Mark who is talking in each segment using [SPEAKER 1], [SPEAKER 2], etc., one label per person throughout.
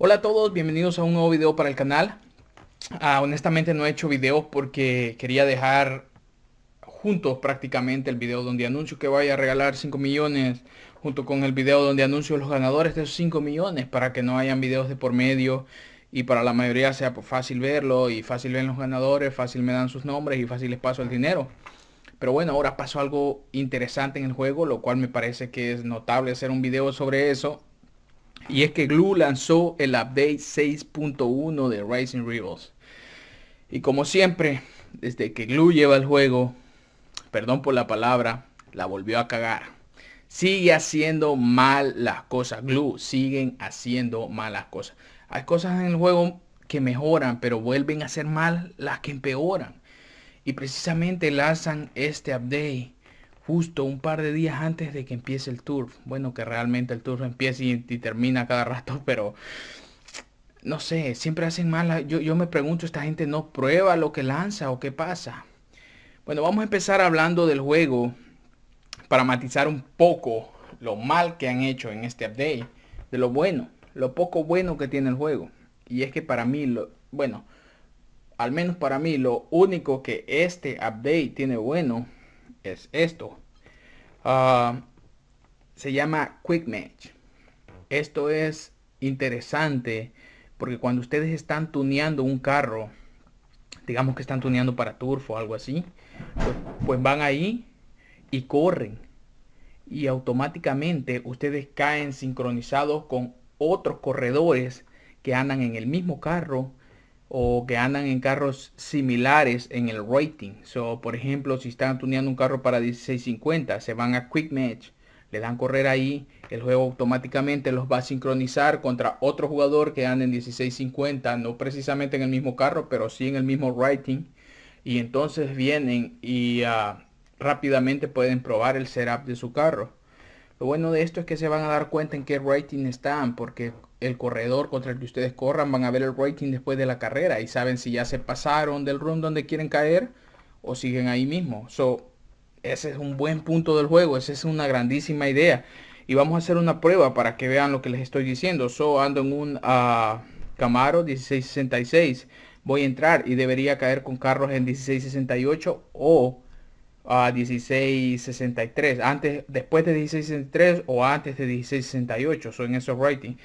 [SPEAKER 1] Hola a todos, bienvenidos a un nuevo video para el canal. Ah, honestamente no he hecho videos porque quería dejar juntos prácticamente el video donde anuncio que vaya a regalar 5 millones junto con el video donde anuncio los ganadores de esos 5 millones para que no hayan videos de por medio y para la mayoría sea pues fácil verlo y fácil ven los ganadores, fácil me dan sus nombres y fácil les paso el dinero. Pero bueno, ahora pasó algo interesante en el juego, lo cual me parece que es notable hacer un video sobre eso y es que Glue lanzó el update 6.1 de Rising Rebels. Y como siempre, desde que Glue lleva el juego, perdón por la palabra, la volvió a cagar. Sigue haciendo mal las cosas. Glue siguen haciendo mal las cosas. Hay cosas en el juego que mejoran, pero vuelven a ser mal las que empeoran. Y precisamente lanzan este update justo un par de días antes de que empiece el tour. Bueno, que realmente el tour empieza y, termina cada rato, pero no sé, siempre hacen mal. Yo, me pregunto, esta gente no prueba lo que lanza o qué pasa. Bueno, vamos a empezar hablando del juego para matizar un poco lo mal que han hecho en este update, de lo bueno, lo poco bueno que tiene el juego. Y es que para mí, bueno, al menos para mí, lo único que este update tiene bueno es esto. Ah, se llama Quick Match. Esto es interesante porque cuando ustedes están tuneando un carro, digamos que están tuneando para turfo o algo así, pues, pues van ahí y corren. Y automáticamente ustedes caen sincronizados con otros corredores que andan en el mismo carro o que andan en carros similares en el rating. So, por ejemplo, si están tuneando un carro para 1650, se van a Quick Match, le dan correr ahí, el juego automáticamente los va a sincronizar contra otro jugador que anda en 1650, no precisamente en el mismo carro, pero sí en el mismo rating. Y entonces vienen y ah, rápidamente pueden probar el setup de su carro. Lo bueno de esto es que se van a dar cuenta en qué rating están, porque el corredor contra el que ustedes corran, van a ver el rating después de la carrera y saben si ya se pasaron del run donde quieren caer o siguen ahí mismo. So, ese es un buen punto del juego, esa es una grandísima idea. Y vamos a hacer una prueba para que vean lo que les estoy diciendo. So, ando en un uh, Camaro 1666, voy a entrar y debería caer con carros en 1668 o ah, a 1663 antes después de 1663 o antes de 1668 son esos writing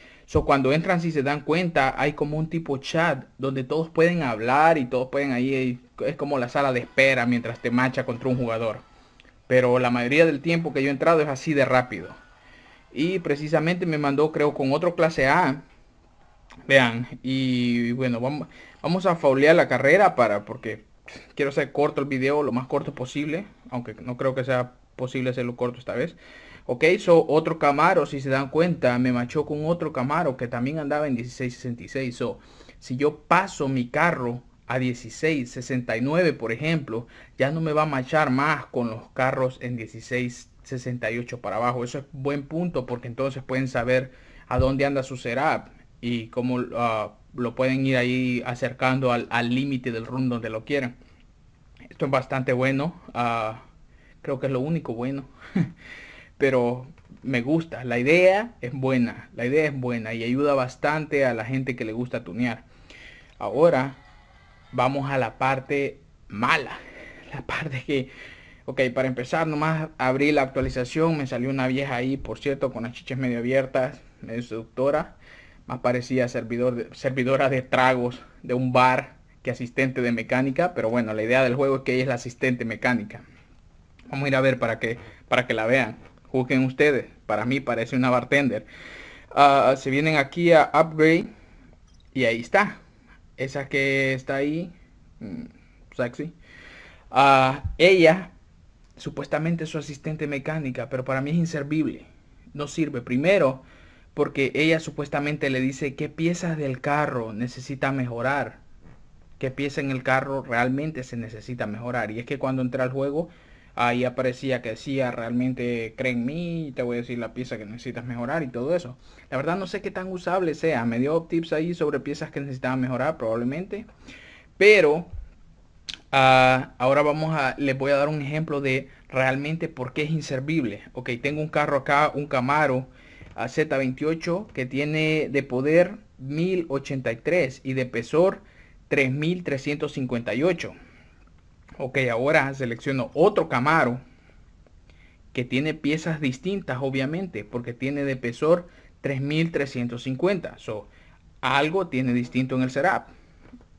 [SPEAKER 1] cuando entran, si se dan cuenta, hay como un tipo chat donde todos pueden hablar y todos pueden ahí. Eh, es como la sala de espera mientras te macha contra un jugador. Pero la mayoría del tiempo que yo he entrado es así de rápido. Y precisamente me mandó, creo, con otro clase A. Vean, y bueno, vamos, vamos a faulear la carrera para porque quiero hacer corto el video, lo más corto posible. Aunque no creo que sea posible hacerlo corto esta vez. Ok, so otro Camaro, si se dan cuenta, me machó con otro Camaro que también andaba en 1666. So, si yo paso mi carro a 1669, por ejemplo, ya no me va a machar más con los carros en 1668 para abajo. Eso es buen punto porque entonces pueden saber a dónde anda su setup y cómo ah, lo pueden ir ahí acercando al límite del run donde lo quieran. Esto es bastante bueno. Ah, creo que es lo único bueno. pero me gusta. La idea es buena, la idea es buena y ayuda bastante a la gente que le gusta tunear. Ahora vamos a la parte mala, la parte que, ok, para empezar nomás abrí la actualización, me salió una vieja ahí, por cierto, con las chiches medio abiertas, medio seductora, más parecía servidora de tragos de un bar que asistente de mecánica, pero bueno, la idea del juego es que ella es la asistente mecánica. Vamos a ir a ver para que, para que la vean busquen ustedes. Para mí parece una bartender. Ah, se vienen aquí a Upgrade. Y ahí está. Esa que está ahí. Mm, sexy. Ah, ella, supuestamente es su asistente mecánica, pero para mí es inservible. No sirve. Primero, porque ella supuestamente le dice qué piezas del carro necesita mejorar. Qué pieza en el carro realmente se necesita mejorar. Y es que cuando entra al juego, ahí aparecía que decía realmente creen en mí, te voy a decir la pieza que necesitas mejorar y todo eso. La verdad no sé qué tan usable sea, me dio tips ahí sobre piezas que necesitaba mejorar probablemente, pero ah, ahora vamos a, les voy a dar un ejemplo de realmente por qué es inservible. Ok, tengo un carro acá, un Camaro ah, Z28 que tiene de poder 1083 y de peso 3358 Ok, ahora selecciono otro Camaro que tiene piezas distintas, obviamente, porque tiene de peso 3350. So, algo tiene distinto en el setup.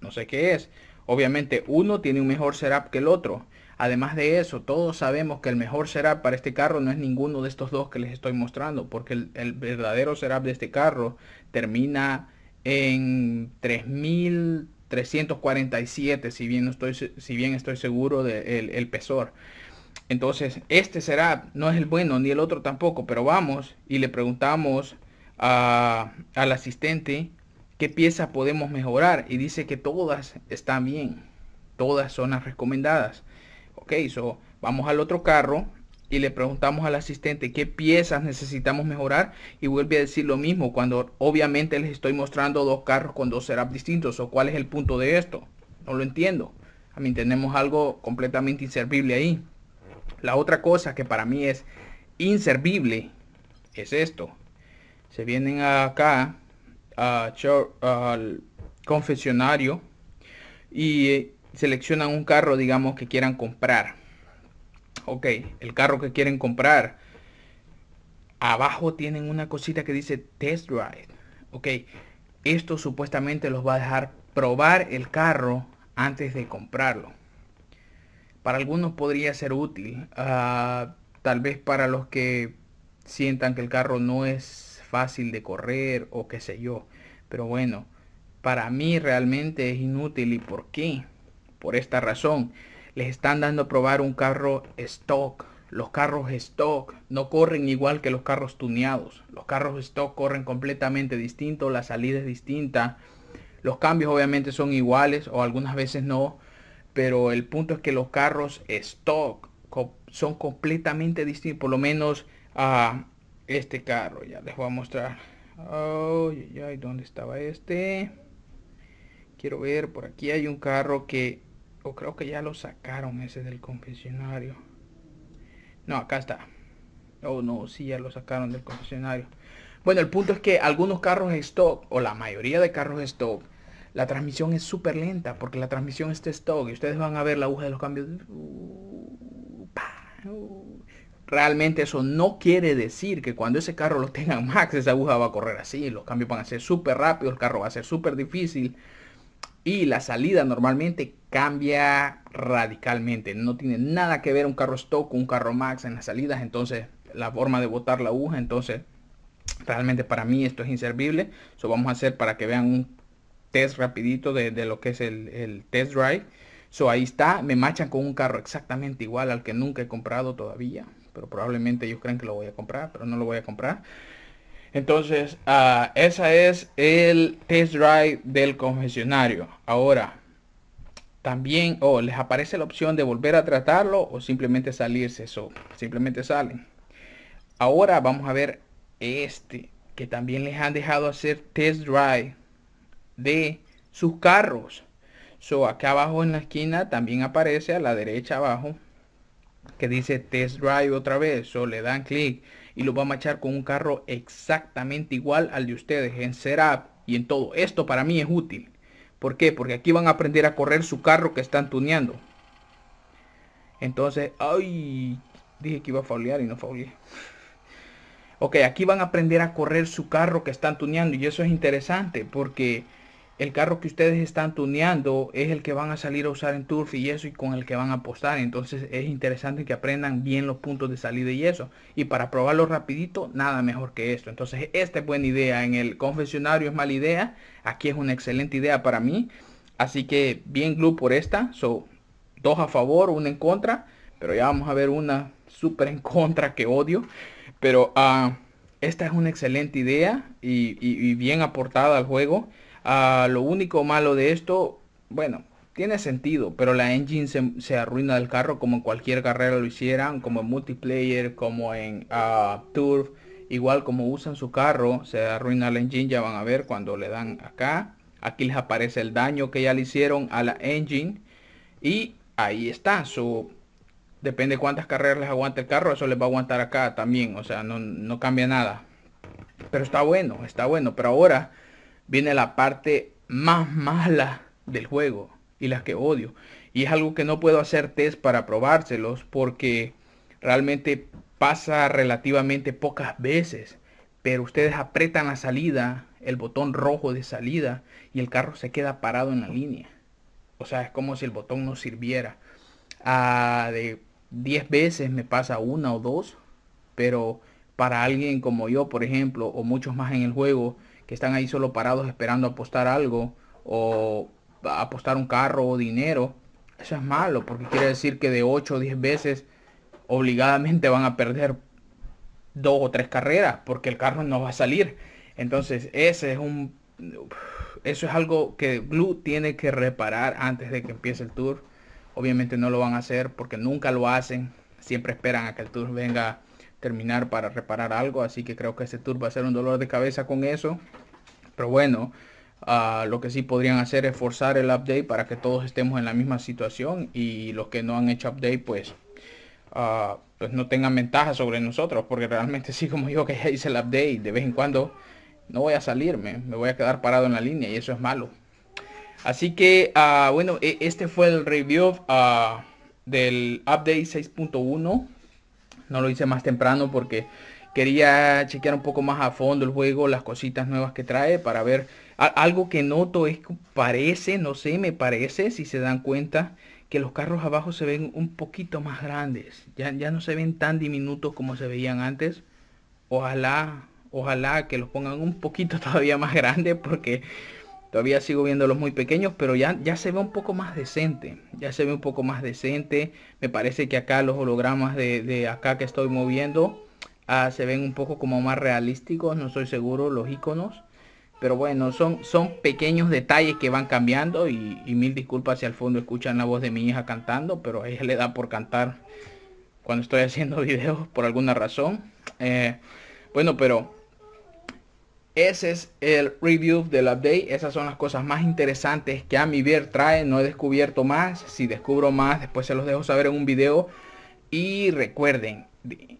[SPEAKER 1] No sé qué es. Obviamente, uno tiene un mejor setup que el otro. Además de eso, todos sabemos que el mejor setup para este carro no es ninguno de estos dos que les estoy mostrando, porque el, verdadero setup de este carro termina en 3000 347, si bien, estoy, si bien estoy seguro del de PESOR. Entonces, este será, no es el bueno ni el otro tampoco, pero vamos y le preguntamos al asistente qué piezas podemos mejorar y dice que todas están bien, todas son las recomendadas. Ok, so vamos al otro carro y le preguntamos al asistente qué piezas necesitamos mejorar y vuelve a decir lo mismo cuando obviamente les estoy mostrando dos carros con dos setups distintos o cuál es el punto de esto. No lo entiendo. A mí tenemos algo completamente inservible ahí. La otra cosa que para mí es inservible es esto. Se vienen acá al confeccionario y eh, seleccionan un carro digamos que quieran comprar ok, el carro que quieren comprar. Abajo tienen una cosita que dice test drive. Ok, esto supuestamente los va a dejar probar el carro antes de comprarlo. Para algunos podría ser útil. Ah, tal vez para los que sientan que el carro no es fácil de correr o qué sé yo. Pero bueno, para mí realmente es inútil. ¿Y por qué? Por esta razón les están dando a probar un carro stock. Los carros stock no corren igual que los carros tuneados. Los carros stock corren completamente distinto, la salida es distinta. Los cambios obviamente son iguales o algunas veces no. Pero el punto es que los carros stock son completamente distintos. Por lo menos a este carro. Ya les voy a mostrar. Oh, ¿dónde estaba este? Quiero ver, por aquí hay un carro que o creo que ya lo sacaron ese del confesionario. No, acá está. Oh no, sí, ya lo sacaron del confesionario. Bueno, el punto es que algunos carros stock, o la mayoría de carros stock, la transmisión es súper lenta, porque la transmisión está stock y ustedes van a ver la aguja de los cambios. Realmente eso no quiere decir que cuando ese carro lo tenga max, esa aguja va a correr así, los cambios van a ser súper rápidos, el carro va a ser súper difícil y la salida normalmente cambia radicalmente. No tiene nada que ver un carro stock con un carro max en las salidas. Entonces la forma de botar la aguja. Entonces realmente para mí esto es inservible. Eso vamos a hacer para que vean un test rapidito de, lo que es el, test drive. So ahí está. Me machan con un carro exactamente igual al que nunca he comprado todavía. Pero probablemente ellos creen que lo voy a comprar. Pero no lo voy a comprar. Entonces, ah, esa es el test drive del confesionario. Ahora, también o les aparece la opción de volver a tratarlo o simplemente salirse eso simplemente salen ahora vamos a ver este que también les han dejado hacer test drive de sus carros so acá abajo en la esquina también aparece a la derecha abajo que dice test drive otra vez o so, le dan clic y lo va a machar con un carro exactamente igual al de ustedes en setup y en todo. Esto para mí es útil. ¿Por qué? Porque aquí van a aprender a correr su carro que están tuneando. Entonces, ay, dije que iba a faulear y no fauleé. Ok, aquí van a aprender a correr su carro que están tuneando y eso es interesante porque el carro que ustedes están tuneando es el que van a salir a usar en turf y eso y con el que van a apostar. Entonces es interesante que aprendan bien los puntos de salida y eso. Y para probarlo rapidito, nada mejor que esto. Entonces esta es buena idea. En el confesionario es mala idea. Aquí es una excelente idea para mí. Así que bien glue por esta. So, dos a favor, una en contra. Pero ya vamos a ver una súper en contra que odio. Pero ah, esta es una excelente idea y bien aportada al juego. Ah, lo único malo de esto, bueno, tiene sentido, pero la engine se, arruina del carro como en cualquier carrera lo hicieran, como en multiplayer, como en ah, turf. Igual como usan su carro, se arruina la engine, ya van a ver cuando le dan acá. Aquí les aparece el daño que ya le hicieron a la engine. Y ahí está, su... depende cuántas carreras les aguante el carro, eso les va a aguantar acá también, o sea, no, no cambia nada. Pero está bueno, está bueno, pero ahora viene la parte más mala del juego y la que odio. Y es algo que no puedo hacer test para probárselos porque realmente pasa relativamente pocas veces. Pero ustedes apretan la salida, el botón rojo de salida y el carro se queda parado en la línea. O sea, es como si el botón no sirviera. Ah, de 10 veces me pasa una o dos, pero para alguien como yo, por ejemplo, o muchos más en el juego, que están ahí solo parados esperando apostar algo o apostar un carro o dinero, eso es malo, porque quiere decir que de 8 o 10 veces obligadamente van a perder dos o tres carreras, porque el carro no va a salir. Entonces, ese es un eso es algo que Blue tiene que reparar antes de que empiece el tour. Obviamente no lo van a hacer porque nunca lo hacen. Siempre esperan a que el tour venga terminar para reparar algo. Así que creo que este tour va a ser un dolor de cabeza con eso. Pero bueno, ah, lo que sí podrían hacer es forzar el update para que todos estemos en la misma situación. Y los que no han hecho update, pues, ah, pues no tengan ventaja sobre nosotros. Porque realmente sí, como yo que ya hice el update, de vez en cuando no voy a salirme. Me voy a quedar parado en la línea y eso es malo. Así que, ah, bueno, e-, este fue el review del update 6.1 no lo hice más temprano porque quería chequear un poco más a fondo el juego, las cositas nuevas que trae para ver. algo que noto es que parece, no sé, me parece, si se dan cuenta, que los carros abajo se ven un poquito más grandes. Ya, ya no se ven tan diminutos como se veían antes. Ojalá, ojalá que los pongan un poquito todavía más grandes porque Todavía sigo viéndolos muy pequeños, pero ya, ya se ve un poco más decente. Ya se ve un poco más decente. Me parece que acá los hologramas de, acá que estoy moviendo ah, se ven un poco como más realísticos. No estoy seguro, los iconos. Pero bueno, son, son pequeños detalles que van cambiando. Y, mil disculpas si al fondo escuchan la voz de mi hija cantando, pero a ella le da por cantar cuando estoy haciendo videos por alguna razón. Eh, bueno, pero ese es el review del update. Esas son las cosas más interesantes que a mi ver trae. No he descubierto más. Si descubro más, después se los dejo saber en un video. Y recuerden,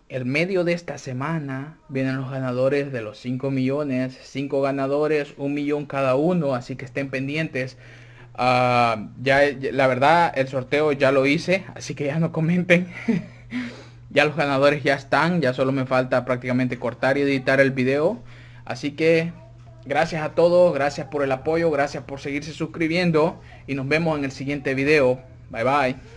[SPEAKER 1] el medio de esta semana vienen los ganadores de los 5 millones. 5 ganadores, un millón cada uno. Así que estén pendientes. Ah, ya, la verdad, el sorteo ya lo hice. Así que ya no comenten. ya los ganadores ya están. Ya solo me falta prácticamente cortar y editar el video. Así que gracias a todos, gracias por el apoyo, gracias por seguirse suscribiendo y nos vemos en el siguiente video. Bye bye.